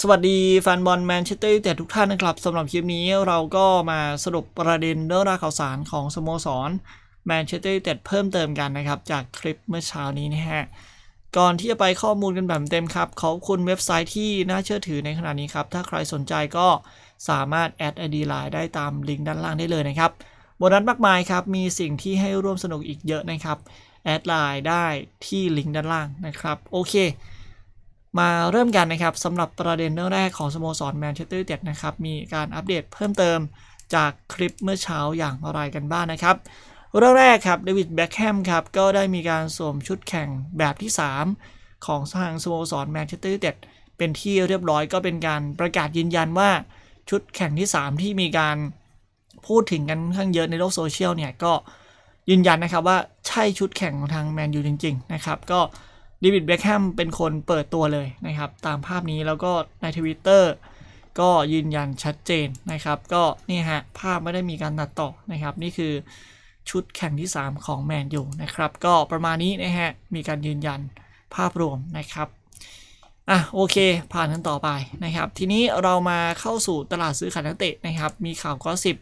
สวัสดีแฟนบอลแมนเชสเตอร์ยูไนเต็ดทุกท่านนะครับสำหรับคลิปนี้เราก็มาสรุปประเด็นเรื่องราวข่าวสารของสโมสรแมนเชสเตอร์ยูไนเต็ดเพิ่มเติมกันนะครับจากคลิปเมื่อเช้านี้นะฮะก่อนที่จะไปข้อมูลกันแบบเต็มครับ ขอบคุณเว็บไซต์ที่น่าเชื่อถือในขณะนี้ครับ ถ้าใครสนใจก็สามารถแอดไอดีไลน์ได้ตามลิงก์ด้านล่างได้เลยนะครับบนนั้นมากมายครับมีสิ่งที่ให้ร่วมสนุกอีกเยอะนะครับแอดไลน์ได้ที่ลิงก์ด้านล่างนะครับโอเคมาเริ่มกันนะครับสำหรับประเด็นเรื่องแรกของสโมสรแมนเชสเตอร์ยูไนเต็ดนะครับ มีการอัปเดตเพิ่มเติมจากคลิปเมื่อเช้าอย่างไรกันบ้างนะครับ เรื่องแรกครับเดวิดแบ็กแฮมครับ ก็ได้มีการสวมชุดแข่งแบบที่ 3 ของทางสโมสรแมนเชสเตอร์ยูไนเต็ดเป็นที่เรียบร้อยก็เป็นการประกาศยืนยันว่าชุดแข่งที่ 3 ที่มีการพูดถึงกันข้างเยอะในโลกโซเชียลเนี่ยก็ยืนยันนะครับว่าใช่ชุดแข่งของทางแมนยูจริงๆนะครับก็ดดวิด เบคแฮม เป็นคนเปิดตัวเลยนะครับ ตามภาพนี้แล้วก็ในทวิตเตอร์ก็ยืนยันชัดเจนนะครับ ก็นี่ฮะ ภาพไม่ได้มีการตัดต่อนะครับ นี่คือชุดแข่งที่ 3 ของแมนยูนะครับ ก็ประมาณนี้นะฮะ มีการยืนยันภาพรวมนะครับอ่ะโอเคผ่านกันต่อไปนะครับ ทีนี้เรามาเข้าสู่ตลาดซื้อขายนักเตะนะครับ มีข่าวก็สิบ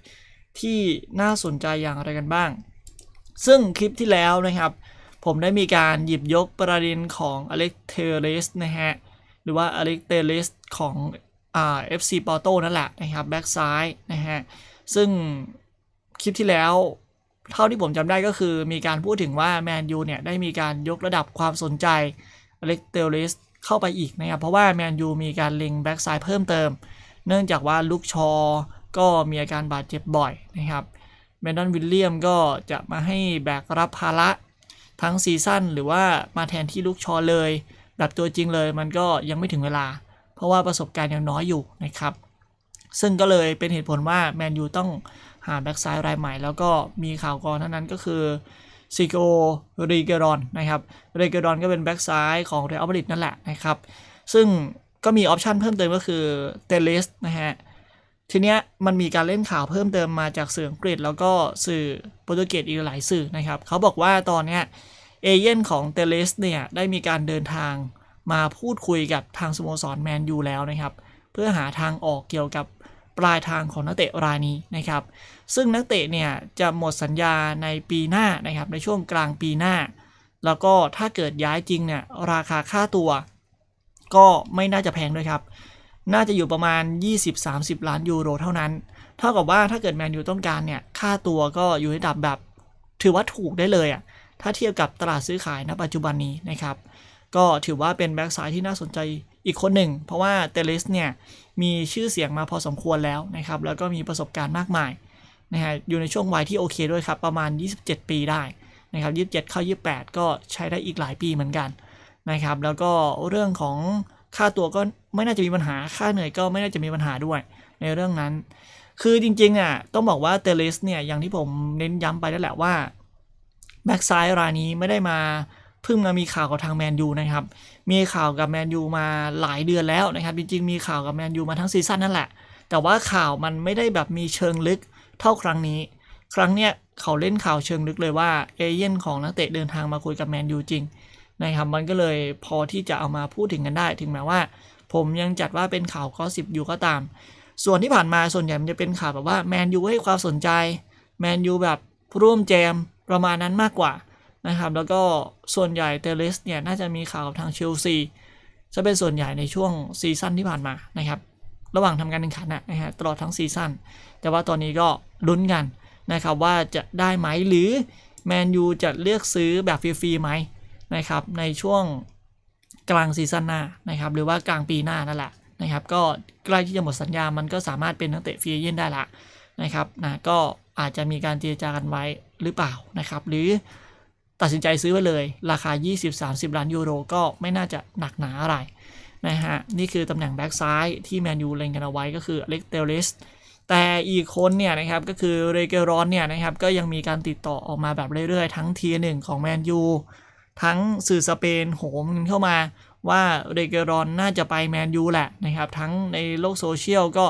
ที่น่าสนใจอย่างไรกันบ้าง ซึ่งคลิปที่แล้วนะครับผมได้มีการหยิบยกประเด็นของอเล็กเทเรสนะฮะ หรือว่าอเล็กเทเรสของอ่าเอฟซีปอร์โตนั่นแหละนะครับแบ็กซ้ายนะฮะ ซึ่งคลิปที่แล้ว เท่าที่ผมจำได้ก็คือ มีการพูดถึงว่าแมนยูเนี่ยได้มีการยกระดับความสนใจอเล็กเทเรสเข้าไปอีกนะครับ เพราะว่าแมนยูมีการเล็งแบ็กซ้ายเพิ่มเติม เนื่องจากว่าลูกชอ ก็มีอาการบาดเจ็บบ่อยนะครับแมนดอนวิลเลียมก็จะมาให้แบกรับภาระทั้งซีซั่นหรือว่ามาแทนที่ลูกชอเลย แบบตัวจริงเลย มันก็ยังไม่ถึงเวลา เพราะว่าประสบการณ์ยังน้อยอยู่นะครับ ซึ่งก็เลยเป็นเหตุผลว่าแมนยูต้องหาแบ็กซ้ายรายใหม่ แล้วก็มีข่าวก่อนเท่านั้นก็คือซิโกรีเกรอนนะครับรีเกรอนก็เป็นแบ็กซ้ายของเรอัลมาดริดนั่นแหละนะครับ ซึ่งก็มีออปชันเพิ่มเติมก็คือเตลิสนะฮะทีเนี้ยมันมีการเล่นข่าวเพิ่มเติมมาจากสื่ออังกฤษ แล้วก็สื่อโปรตุเกสอีกหลายสื่อนะครับเขาบอกว่าตอนเนี้ยเอเย่นของเตเลสเนี่ยได้มีการเดินทางมาพูดคุยกับทางสโมสรแมนยูแล้วนะครับเพื่อหาทางออกเกี่ยวกับปลายทางของนักเตะรายนี้นะครับ ซึ่งนักเตะเนี่ยจะหมดสัญญาในปีหน้านะครับในช่วงกลางปีหน้า แล้วก็ถ้าเกิดย้ายจริงเนี่ยราคาค่าตัวก็ไม่น่าจะแพงด้วยครับน่าจะอยู่ประมาณ 20-30 ล้านยูโรเท่านั้น เท่ากับว่าถ้าเกิดแมนยูต้องการเนี่ย ค่าตัวก็อยู่ในดับแบบถือว่าถูกได้เลยอะ่ะถ้าเทียบกับตลาดซื้อขายณปัจจุบันนี้นะครับ ก็ถือว่าเป็นแบ็กซ้ายที่น่าสนใจอีกคนหนึ่ง เพราะว่าเตลิสเนี่ย มีชื่อเสียงมาพอสมควรแล้วนะครับ แล้วก็มีประสบการณ์มากมาย นะฮะ อยู่ในช่วงวัยที่โอเคด้วยครับ ประมาณ 27 ปีได้นะครับ 27 เข้า 28 ก็ใช้ได้อีกหลายปีเหมือนกันนะครับ แล้วก็เรื่องของค่าตัวก็ไม่น่าจะมีปัญหา ค่าเหนื่อยก็ไม่น่าจะมีปัญหาด้วย ในเรื่องนั้น คือจริงๆอ่ะต้องบอกว่าเตเลสเนี่ยอย่างที่ผมเน้นย้ำไปแล้วแหละว่าแบ็กซ้ายรายนี้ไม่ได้มาเพิ่งมามีข่าวกับทางแมนยูนะครับ มีข่าวกับแมนยูมาหลายเดือนแล้วนะครับจริง ๆ มีข่าวกับแมนยูมาทั้งซีซั่นนั่นแหละ แต่ว่าข่าวมันไม่ได้แบบมีเชิงลึกเท่าครั้งนี้ ครั้งเนี้ยเขาเล่นข่าวเชิงลึกเลยว่าเอเย่นของนักเตะเดินทางมาคุยกับแมนยูจริงนะครับมันก็เลยพอที่จะเอามาพูดถึงกันได้ ถึงแม้ว่าผมยังจัดว่าเป็นข่าวกอสิบอยู่ก็ตาม ส่วนที่ผ่านมาส่วนใหญ่มันจะเป็นข่าวแบบว่าแมนยูให้ความสนใจแมนยูแบบร่วมแจมประมาณนั้นมากกว่านะครับแล้วก็ส่วนใหญ่เตเลสเนี่ยน่าจะมีข่าวทางเชลซีจะเป็นส่วนใหญ่ในช่วงซีซั่นที่ผ่านมานะครับระหว่างทำการแข่งขันนะฮะตลอดทั้งซีซั่นแต่ว่าตอนนี้ก็ลุ้นกันนะครับว่าจะได้ไหมหรือแมนยูจะเลือกซื้อแบบฟรีๆไหมนะครับในช่วงกลางซีซั่นหน้านะครับหรือว่ากลางปีหน้านั่นแหละนะครับก็ใกล้ที่จะหมดสัญญามันก็สามารถเป็นนักเตะฟรีเอเจนได้ละนะครับนะก็อาจจะมีการเจรจากันไว้หรือเปล่านะครับหรือตัดสินใจซื้อไปเลย ราคา 20-30ล้านยูโรก็ไม่น่าจะหนักหนาอะไรนะฮะนี่คือตำแหน่งแบ็กซ้ายที่แมนยูเล็งกันเอาไว้ก็คือเล็กเตลิสแต่อีกคนเนี่ยนะครับก็คือเรเกรอนเนี่ยนะครับก็ยังมีการติดต่อออกมาแบบเรื่อยๆ ทั้งทีหนึ่งของแมนยูทั้งสื่อสเปน โหมเข้ามาว่าเรเกรอนน่าจะไปแมนยูแหละนะครับทั้งในโลกโซเชียลก็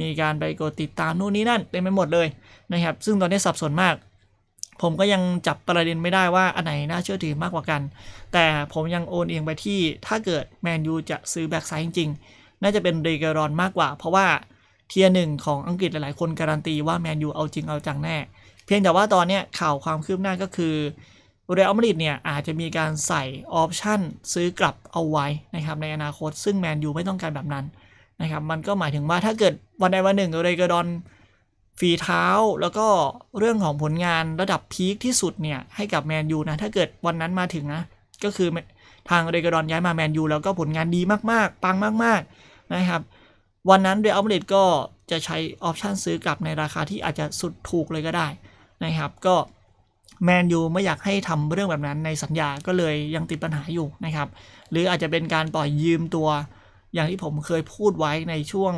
มีการไปกดติดตามนู่นนี่นั่นเต็มไปหมดเลยนะครับซึ่งตอนนี้สับสนมาก ผมก็ยังจับประเด็นไม่ได้ว่าอันไหนน่าเชื่อถือมากกว่ากัน แต่ผมยังโอนเอียงไปที่ถ้าเกิดแมนยูจะซื้อแบ็กไซด์จริง ๆ น่าจะเป็นเรเกรอนมากกว่า เพราะว่าเทียร์หนึ่งของอังกฤษหลายๆคนการันตีว่าแมนยูเอาจริงเอาจังแน่ เพียงแต่ว่าตอนนี้ข่าวความคืบหน้าก็คือเรอัลมาดริดเนี่ยอาจจะมีการใส่ออปชันซื้อกลับเอาไว้นะครับในอนาคตซึ่งแมนยูไม่ต้องการแบบนั้นนะครับมันก็หมายถึงว่าถ้าเกิดวันใดวันหนึ่งเรเกอร์ดอนฝีเท้า แล้วก็เรื่องของผลงานระดับพีคที่สุดเนี่ยให้กับแมนยูนะถ้าเกิดวันนั้นมาถึงนะ ก็คือทางเรเกอร์ดอน ย้ายมาแมนยูแล้วก็ผลงานดีมากๆ ปังมาก ๆนะครับ วันนั้นเรอัลมาดริดก็จะใช้ออปชันซื้อกลับในราคาที่อาจจะสุดถูกเลยก็ได้นะครับก็แมนยูไม่อยากให้ทำเรื่องแบบนั้นในสัญญาก็เลยยังติดปัญหาอยู่นะครับ หรืออาจจะเป็นการปล่อยยืมตัวอย่างที่ผมเคยพูดไว้ในช่วง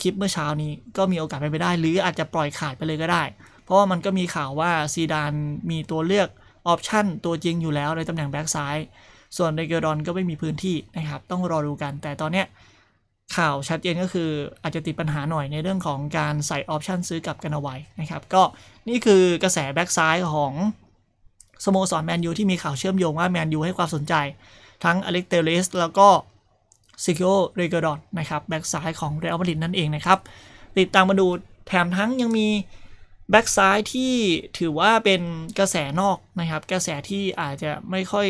คลิปเมื่อเช้านี้ก็มีโอกาสเป็นไปได้หรืออาจจะปล่อยขาดไปเลยก็ได้ เพราะว่ามันก็มีข่าวว่าซีดานมีตัวเลือกออปชั่นตัวจริงอยู่แล้วในตำแหน่งแบ็กซ้าย ส่วนเดเกอรอนก็ไม่มีพื้นที่นะครับ ต้องรอดูกัน แต่ตอนเนี้ยข่าวชัดเจนก็คืออาจจะติดปัญหาหน่อยในเรื่องของการใส่ออปชันซื้อกลับกันเอาไว้นะครับ ก็นี่คือกระแสแบ็กซ้ายของสโมสรแมนยูที่มีข่าวเชื่อมโยงว่าแมนยูให้ความสนใจทั้งอเล็กเตเลสแล้วก็ซิคโอเรเกอร์ดอนนะครับ แบ็กซ้ายของเรอัลมาดริดนั่นเองนะครับ ติดตามมาดูแถมทั้งยังมีแบ็กซ้ายที่ถือว่าเป็นกระแสนอกนะครับ กระแสที่อาจจะไม่ค่อย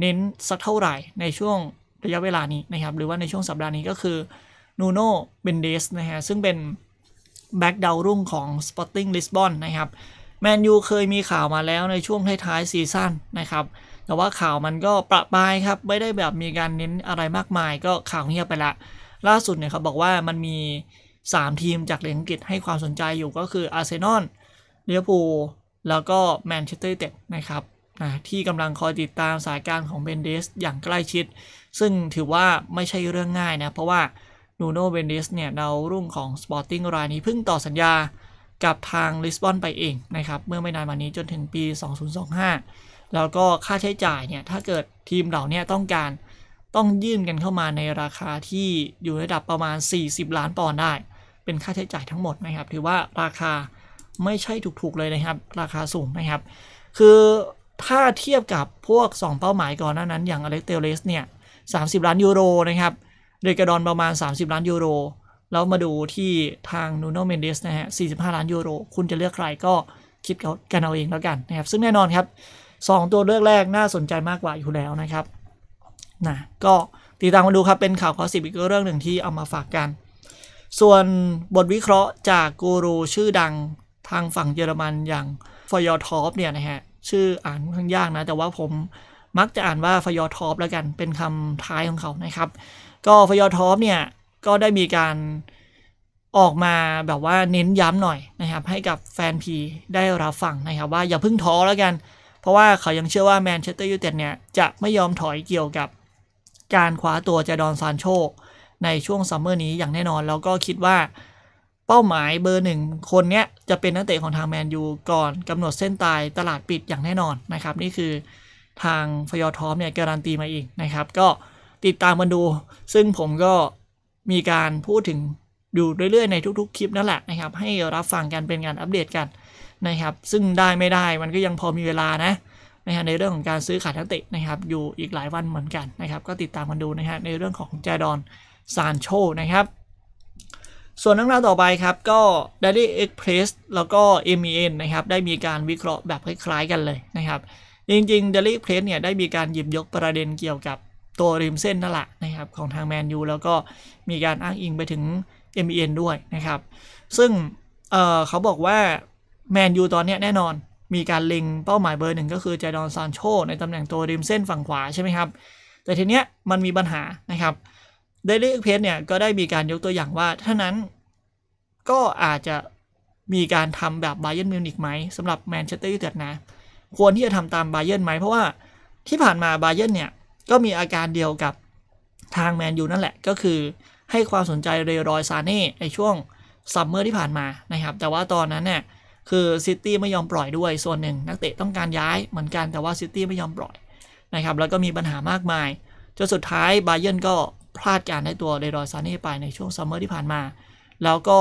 เน้นสักเท่าไหร่ในช่วงระยะเวลานี้นะครับ หรือว่าในช่วงสัปดาห์นี้ก็คือนูโน่เบนเดส นะฮะ ซึ่งเป็นแบ็กดาวรุ่งของ Sporting Lisbon นะครับแมนยูเคยมีข่าวมาแล้วในช่วงท้ายๆซีซั่นนะครับแต่ว่าข่าวมันก็ประปายครับ ไม่ได้แบบมีการเน้นอะไรมากมายก็ข่าวเงียบไปละ ล่าสุดเนี่ยเขาบอกว่ามันมี 3 ทีมจากเลียอังกฤษให้ความสนใจอยู่ก็คืออาร์เซนอลเลียพูแล้วก็แมนเชสเตอร์เต็ดนะครับที่กำลังคอยติดตามสายการของเบนเดสอย่างใกล้ชิดซึ่งถือว่าไม่ใช่เรื่องง่ายนะ เพราะว่านูโนเวนดิสเนี่ยดาวรุ่งของสปอร์ติ้งรายนี้เพิ่งต่อสัญญากับทางลิสบอนไปเองนะครับเมื่อไม่นานมานี้จนถึงปี 2025 แล้วก็ค่าใช้จ่ายเนี่ยถ้าเกิดทีมเหล่านี้ต้องการต้องยื่นกันเข้ามาในราคาที่อยู่ระดับประมาณ 40 ล้านปอนด์ได้ เป็นค่าใช้จ่ายทั้งหมดนะครับถือว่าราคาไม่ใช่ถูกๆเลยนะครับราคาสูงนะครับคือถ้าเทียบกับพวก 2เป้าหมายก่อนหน้านั้นอย่างอเล็กเตเลสเนี่ย30 ล้านยูโรนะครับเรกาดอนประมาณ 30 ล้านยูโร แล้วมาดูที่ทางนูโนเมนเดสนะฮะ 45 ล้านยูโร คุณจะเลือกใครก็คิดกันเอาเองแล้วกันนะครับ ซึ่งแน่นอนครับ2ตัวเลือกแรกน่าสนใจมากกว่าอยู่แล้วนะครับ นะก็ติดตามมาดูครับ เป็นข่าวข้อสิบอีกเรื่องหนึ่งที่เอามาฝากกัน ส่วนบทวิเคราะห์จากกูรูชื่อดังทางฝั่งเยอรมันอย่างฟอยอทอปเนี่ยนะฮะ ชื่ออ่านค่อนข้างยากนะแต่ว่าผมมักจะอ่านว่าฟยอทอปแล้วกันเป็นคำท้ายของเขานะครับ ก็ฟยอทอปเนี่ย ก็ได้มีการออกมาแบบว่าเน้นย้ำหน่อยนะครับ ให้กับแฟนพีได้รับฟังนะครับ ว่าอย่าเพิ่งท้อแล้วกัน เพราะว่าเขายังเชื่อว่าแมนเชสเตอร์ยูไนเต็ดเนี่ย จะไม่ยอมถอยเกี่ยวกับ การคว้าตัวเจดอนซานโชในช่วงซัมเมอร์นี้อย่างแน่นอน แล้วก็คิดว่าเป้าหมายเบอร์หนึ่งคนเนี้ยจะเป็นนักเตะของทางแมนยูก่อนกำหนดเส้นตายตลาดปิดอย่างแน่นอนนะครับนี่คือทางฟยอทอมเนี่ยการันตีมาอีกนะครับ ก็ติดตามมาดู ซึ่งผมก็มีการพูดถึงอยู่เรื่อยๆ ในทุกๆ คลิปนั่นแหละนะครับ ให้รับฟังกันเป็นการอัปเดตกันนะครับ ซึ่งได้ไม่ได้มันก็ยังพอมีเวลานะนะฮะในเรื่องของการซื้อขายนังเตะนะครับ อยู่อีกหลายวันเหมือนกันนะครับ ก็ติดตามกันดูนะฮะในเรื่องของแจดอน ซานโชนะครับ ส่วนเรื่องราวต่อไปครับก็ Daily Express แล้วก็ MEN นะครับ ได้มีการวิเคราะห์แบบคล้าย ๆ กันเลยนะครับจริงๆเดลี่เพลสเนี่ยได้มีการหยิบยกประเด็นเกี่ยวกับตัวริมเส้นนั่นแหละนะครับของทางแมนยูแล้วก็มีการอ้างอิงไปถึง m อ n ด้วยนะครับซึ่งเเขาบอกว่าแมนยูตอนนี้แน่นอนมีการเล็งเป้าหมายเบอร์หนึ่งก็คือเจดอนซานโชในตำแหน่งตัวริมเส้นฝั่งขวาใช่ไหมครับ แต่ทีเนี้ยมันมีปัญหานะครับเดลี่เพสเนี่ยก็ได้มีการยกตัวอย่างว่าถ้านั้นก็อาจจะมีการทำแบบไบเยนมิวนิกไหมสำหรับแมนเชสเตอร์ยูไนเต็ดนะควรที่จะทำตามบาเยิร์นไหมเพราะว่า ที่ผ่านมาบาเยิร์นเนี่ยก็มีอาการเดียวกับทาง แมนยูนั่นแหละก็คือให้ความสนใจเรย์รอยซาเน่ในช่วงซัมเมอร์ที่ผ่านมานะครับแต่ว่าตอนนั้นเนี่ยคือซิตี้ไม่ยอมปล่อยด้วยส่วนหนึ่งนักเตะต้องการย้ายเหมือนกันแต่ว่าซิตี้ไม่ยอมปล่อยนะครับแล้วก็มีปัญหามากมายจนสุดท้ายบาเยิร์นก็พลาดการได้ตัวเรย์รอยซาเน่ไปในช่วงซัมเมอร์ที่ผ่านมา แล้วก็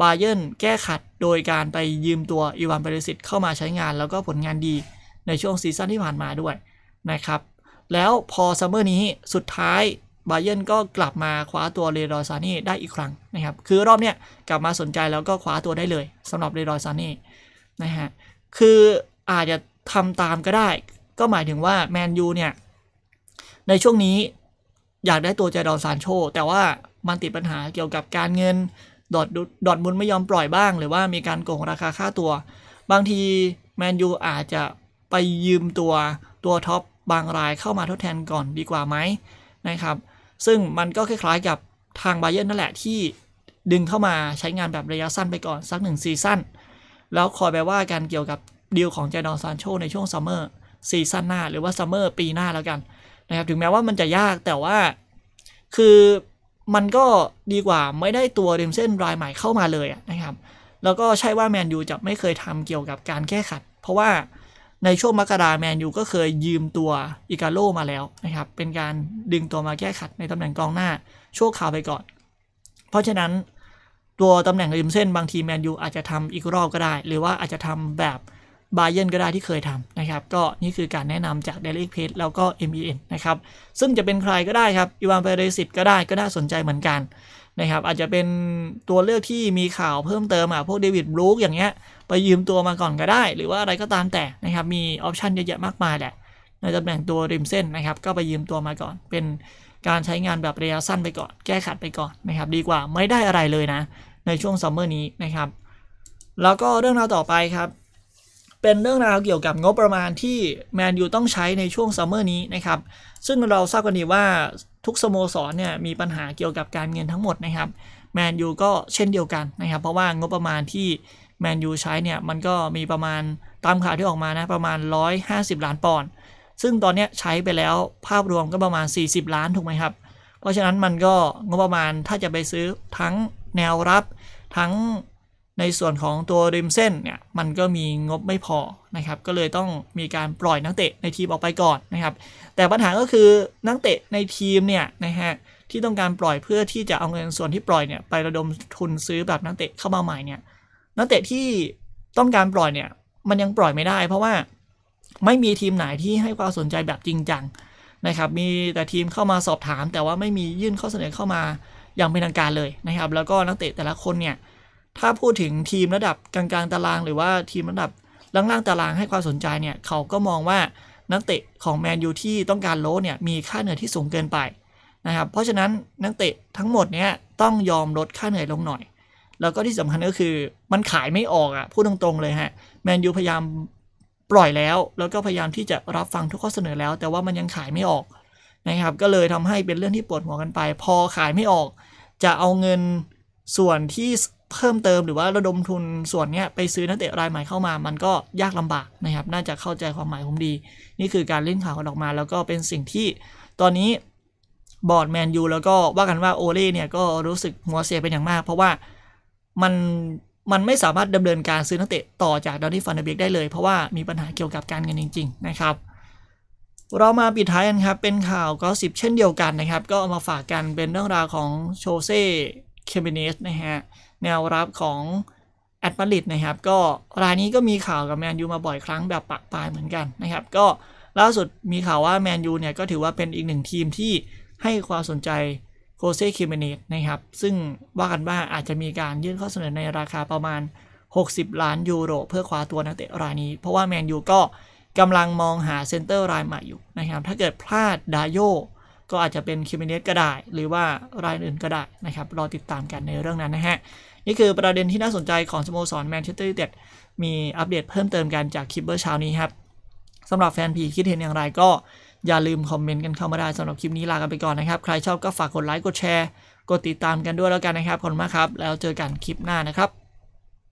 บาเยนแก้ขัดโดยการไปยืมตัวอีวานเปรสิตเข้ามาใช้งานแล้วก็ผลงานดีในช่วงซีซั่นที่ผ่านมาด้วยนะครับ แล้วพอซัมเมอร์นี้สุดท้าย บาเยนก็กลับมาคว้าตัวเรดอยซานี่ได้อีกครั้งนะครับ คือรอบเนี้ยกลับมาสนใจแล้วก็คว้าตัวได้เลย สำหรับเรดอยซานี่นะฮะ คืออาจจะทำตามก็ได้ก็หมายถึงว่าแมนยูเนี่ยในช่วงนี้อยากได้ตัวเจดอนซานโช แต่ว่ามันติดปัญหาเกี่ยวกับการเงินดอดดอดมุนไม่ยอมปล่อยบ้างหรือว่ามีการโกงราคาค่าตัว บางที แมนยูอาจจะไปยืมตัวตัวท็อปบางรายเข้ามาทดแทนก่อนดีกว่าไหมนะครับ ซึ่งมันก็คล้ายๆกับทางไบเย์นั่นแหละที่ดึงเข้ามาใช้งานแบบระยะสั้นไปก่อนสักหนึ่งซีซั่นแล้วคอยไปว่ากันเกี่ยวกับดีลของเจดอนซานโช ในช่วงซัมเมอร์ซีซั่นหน้าหรือว่าซัมเมอร์ปีหน้าแล้วกันนะครับถึงแม้ว่ามันจะยากแต่ว่าคือมันก็ดีกว่าไม่ได้ตัวริมเส้นรายใหม่เข้ามาเลยนะครับแล้วก็ใช่ว่าแมนยูจะไม่เคยทำเกี่ยวกับการแก้ขัด เพราะว่าในช่วงมกราแมนยูก็เคยยืมตัวอิกาโลมาแล้วนะครับเป็นการดึงตัวมาแก้ขัดในตำแหน่งกองหน้าชั่วคราวไปก่อน เพราะฉะนั้น ตัวตำแหน่งริมเส้น บางทีแมนยูอาจจะทำอีกรอบก็ได้ หรือว่าอาจจะทำแบบบาเยนก็ได้ที่เคยทำนะครับ ก็นี่คือการแนะนำจาก Daily p a g e แล้วก็ MEN นะครับ ซึ่งจะเป็นใครก็ได้ครับอีวานเปเรซิตก็ได้ก็น่าสนใจเหมือนกันนะครับอาจจะเป็นตัวเลือกที่มีข่าวเพิ่มเติมอ่ะ พวกเดวิดบรูคอย่างเงี้ย ไปยืมตัวมาก่อนก็ได้ หรือว่าอะไรก็ตามแต่นะครับมีออปชันเยอะแยะมากมายแหละ ในตำแหน่งตัวริมเส้นนะครับ ก็ไปยืมตัวมาก่อน เป็นการใช้งานแบบระยะสั้นไปก่อนแก้ขัดไปก่อนนะครับ ดีกว่าไม่ได้อะไรเลยนะ ในช่วงซัมเมอร์นี้นะครับ แล้วก็เรื่องราวต่อไปครับเป็นเรื่องราวเกี่ยวกับงบประมาณที่แมนยูต้องใช้ในช่วงซัมเมอร์นี้นะครับ ซึ่งเราทราบกันดีว่าทุกสโมสรเนี่ยมีปัญหาเกี่ยวกับการเงินทั้งหมดนะครับแมนยูก็เช่นเดียวกันนะครับเพราะว่างบประมาณที่แมนยูใช้เนี่ยมันก็มีประมาณตามข่าวที่ออกมานะประมาณ 150 ล้านปอนด์ซึ่งตอนนี้ใช้ไปแล้วภาพรวมก็ประมาณ 40 ล้านถูกไหมครับ เพราะฉะนั้นมันก็งบประมาณถ้าจะไปซื้อทั้งแนวรับ ทั้งในส่วนของตัวริมเส้นเนี่ยมันก็มีงบไม่พอนะครับ ก็เลยต้องมีการปล่อยนักเตะในทีมออกไปก่อนนะครับ แต่ปัญหาก็คือนักเตะในทีมเนี่ยนะฮะที่ต้องการปล่อยเพื่อที่จะเอาเงินส่วนที่ปล่อยเนี่ยไประดมทุนซื้อแบบนักเตะเข้ามาใหม่เนี่ยนักเตะที่ต้องการปล่อยเนี่ยมันยังปล่อยไม่ได้ เพราะว่าไม่มีทีมไหนที่ให้ความสนใจแบบจริงจังนะครับมีแต่ทีมเข้ามาสอบถาม แต่ว่าไม่มียื่นข้อเสนอเข้ามาอย่างเป็นทางการเลยนะครับ แล้วก็นักเตะแต่ละคนเนี่ยถ้าพูดถึงทีมระดับกลาง ๆ ตาราง หรือว่าทีมระดับล่าง ๆ ตารางให้ความสนใจเนี่ย เขาก็มองว่านักเตะของแมนยูที่ต้องการโลเนี่ยมีค่าเหนื่อยที่สูงเกินไปนะครับ เพราะฉะนั้นนักเตะทั้งหมดเนี่ยต้องยอมลดค่าเหนื่อยลงหน่อย แล้วก็ที่สำคัญก็คือมันขายไม่ออกอะ่ะพูดตรงๆเลยฮะแมนยูพยายามปล่อยแล้วแล้วก็พยายามที่จะรับฟังทุกข้อเสนอแล้วแต่ว่ามันยังขายไม่ออกนะครับก็เลยทำให้เป็นเรื่องที่ปวดหัวกันไป พอขายไม่ออก จะเอาเงินส่วนที่เพิ่มเติมหรือว่าระดมทุนส่วนนี้ไปซื้อนักเตะรายใหม่เข้ามามันก็ยากลำบากนะครับ น่าจะเข้าใจความหมายผมดี นี่คือการเล่นข่าวออกมาแล้วก็เป็นสิ่งที่ตอนนี้บอร์ดแมนยูแล้วก็ว่ากันว่าโอเล่เนี่ยก็รู้สึกหัวเสียเป็นอย่างมากเพราะว่า มันมันไม่สามารถดำเนินการซื้อนักเตะต่อจากดอนนี่ฟันเดเบกได้เลยเพราะว่ามีปัญหาเกี่ยวกับการเงินจริง ๆนะครับ เรามาปิดท้ายกันครับเป็นข่าวก็สิบเช่นเดียวกันนะครับ ก็เอามาฝากกันเป็นเรื่องราวของโชเซเคเบเนสนะฮะ แนวรับของแอดมาริดนะครับก็รายนี้ก็มีข่าวกับแมนยูมาบ่อยครั้งแบบปักปลายเหมือนกันนะครับ ก็ล่าสุดมีข่าวว่าแมนยูเนี่ยก็ถือว่าเป็นอีกหนึ่งทีมที่ให้ความสนใจโคเซ่คิเมเนตนะครับ ซึ่งว่ากันว่าอาจจะมีการยื่นข้อเสนอในราคาประมาณ 60 ล้าน ยูโรเพื่อคว้าตัวนักเตะรายนี้ เพราะว่าแมนยูก็กำลังมองหาเซนเตอร์รายใหม่อยู่นะครับถ้าเกิดพลาดดาโยก็อาจจะเป็นคิเมเนสก็ได้หรือว่ารายอื่นก็ได้นะครับ รอติดตามกันในเรื่องนั้นนะฮะ นี่คือประเด็นที่น่าสนใจของสโมสรแมนเชสเตอร์ยูไนเต็ดมีอัปเดตเพิ่มเติมกันจากคลิปเบอร์เช้านี้ครับสำหรับแฟนพีคิดเห็นอย่างไรก็อย่าลืมคอมเมนต์กันเข้ามาได้สำหรับคลิปนี้ลากันไปก่อนนะครับ ใครชอบก็ฝากกดไลค์กดแชร์กดติดตามกันด้วยแล้วกันนะครับขอบคุณมากครับแล้วเจอกันคลิปหน้านะครับ